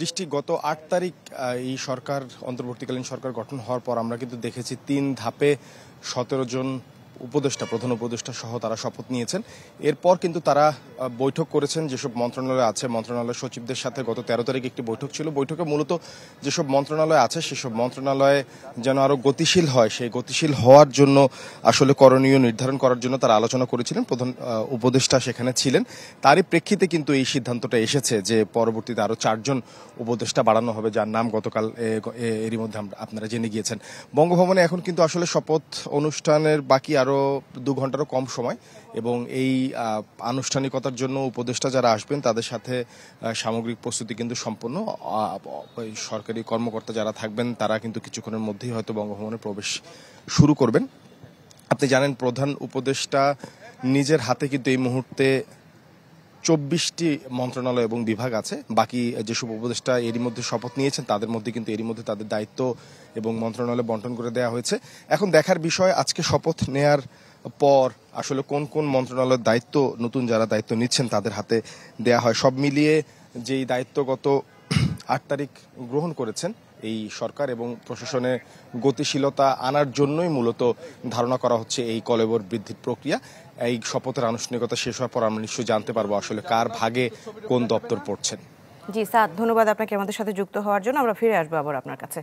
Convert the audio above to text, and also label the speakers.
Speaker 1: দৃষ্টি গত আট তারিখ এই সরকার অন্তর্বর্তীকালীন সরকার গঠন হওয়ার পর আমরা কিন্তু দেখেছি তিন ধাপে সতেরো জন উপদেষ্টা প্রধান উপদেষ্টা সহ তারা শপথ নিয়েছেন এরপর কিন্তু তারা বৈঠক করেছেন যেসব মন্ত্রণালয় আছে মন্ত্রণালয় সচিবদের সাথে গত তেরো তারিখ একটি বৈঠক ছিল বৈঠকে মূলত যেসব মন্ত্রণালয় আছে সেসব মন্ত্রণালয়ে যেন আরও গতিশীল হয় সেই গতিশীল হওয়ার জন্য আসলে করণীয় নির্ধারণ করার জন্য তারা আলোচনা করেছিলেন প্রধান উপদেষ্টা সেখানে ছিলেন তারই প্রেক্ষিতে কিন্তু এই সিদ্ধান্তটা এসেছে যে পরবর্তীতে আরও চারজন উপদেষ্টা বাড়ানো হবে যার নাম গতকাল এরই মধ্যে আপনারা জেনে গিয়েছেন বঙ্গভবনে এখন কিন্তু আসলে শপথ অনুষ্ঠানের বাকি আরও দু ঘন্টারও কম সময় এবং এই আনুষ্ঠানিকতার জন্য উপদেষ্টা যারা আসবেন তাদের সাথে সামগ্রিক প্রস্তুতি কিন্তু সম্পূর্ণ সরকারি কর্মকর্তা যারা থাকবেন তারা কিন্তু কিছুক্ষণের মধ্যেই হয়তো বঙ্গভবনে প্রবেশ শুরু করবেন আপনি জানেন প্রধান উপদেষ্টা নিজের হাতে কিন্তু এই মুহূর্তে চব্বিশটি মন্ত্রণালয় এবং বিভাগ আছে বাকি যেসব উপদেষ্টা এরই মধ্যে শপথ নিয়েছেন তাদের মধ্যে কিন্তু এরই মধ্যে তাদের দায়িত্ব এবং মন্ত্রণালয় বন্টন করে দেওয়া হয়েছে এখন দেখার বিষয় আজকে শপথ নেয়ার পর আসলে কোন কোন মন্ত্রণালয়ের দায়িত্ব নতুন যারা দায়িত্ব নিচ্ছেন তাদের হাতে দেয়া হয় সব মিলিয়ে যেই দায়িত্বগত আট তারিখ গ্রহণ করেছেন এই সরকার এবং প্রশাসনে গতিশীলতা আনার জন্যই মূলত ধারণা করা হচ্ছে এই কলেবর বৃদ্ধির প্রক্রিয়া এই শপথের আনুষ্ঠানিকতা শেষ হওয়ার পর আমরা নিশ্চয়ই জানতে পারবো আসলে কার ভাগে কোন দপ্তর পড়ছেন
Speaker 2: জি স্যার ধন্যবাদ আপনাকে আমাদের সাথে যুক্ত হওয়ার জন্য আমরা ফিরে আসবো আবার আপনার কাছে